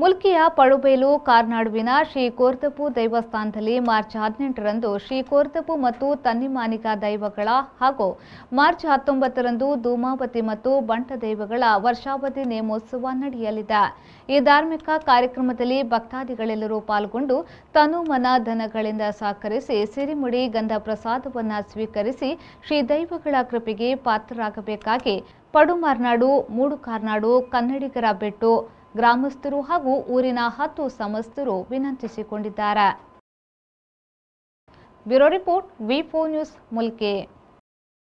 ಮುಲ್ಕಿಯ ಪಡುಬೇಲು ಕಾರ್ನಾಡುವಿನ Shri ಕೋರ್ತಪು ದೈವಸ್ಥಾನದಲ್ಲಿ March ಹದಿನೆಂಟರಂದು ಶ್ರೀ ಕೋರ್ತಪು ಮತ್ತು ತನ್ನಿಮಾನಿಕ ದೈವಗಳ ಹಾಗೂ ಮಾರ್ಚ್ ಹತ್ತೊಂಬತ್ತರಂದು ಧೂಮಾವತಿ ಮತ್ತು ಬಂಟ ದೈವಗಳ ವರ್ಷಾವಧಿ ನೇಮೋತ್ಸವ ನಡೆಯಲಿದೆ ಈ ಧಾರ್ಮಿಕ ಕಾರ್ಯಕ್ರಮದಲ್ಲಿ ಭಕ್ತಾದಿಗಳೆಲ್ಲರೂ ಪಾಲ್ಗೊಂಡು ತನು ಮನ ಧನಗಳಿಂದ ಸಹಕರಿಸಿ ಸಿರಿಮುಡಿ ಗಂಧ ಪ್ರಸಾದವನ್ನು ಸ್ವೀಕರಿಸಿ ಶ್ರೀ ದೈವಗಳ ಕೃಪೆಗೆ ಪಾತ್ರರಾಗಬೇಕಾಗಿ ಪಡುಮಾರ್ನಾಡು ಮೂಡುಕಾರ್ನಾಡು ಮೂಡು ಕಾರ್ನಾಡು ಕನ್ನಡಿಗರ ಬೆಟ್ಟು ಗ್ರಾಮಸ್ಥರು ಹಾಗೂ ಊರಿನ ಹತ್ತು ಸಮಸ್ತರು ವಿನಂತಿಸಿಕೊಂಡಿದ್ದಾರೆ ಬ್ಯೂರೋ ರಿಪೋರ್ಟ್ ವಿಫೋ ನ್ಯೂಸ್ ಮುಲ್ಕೆ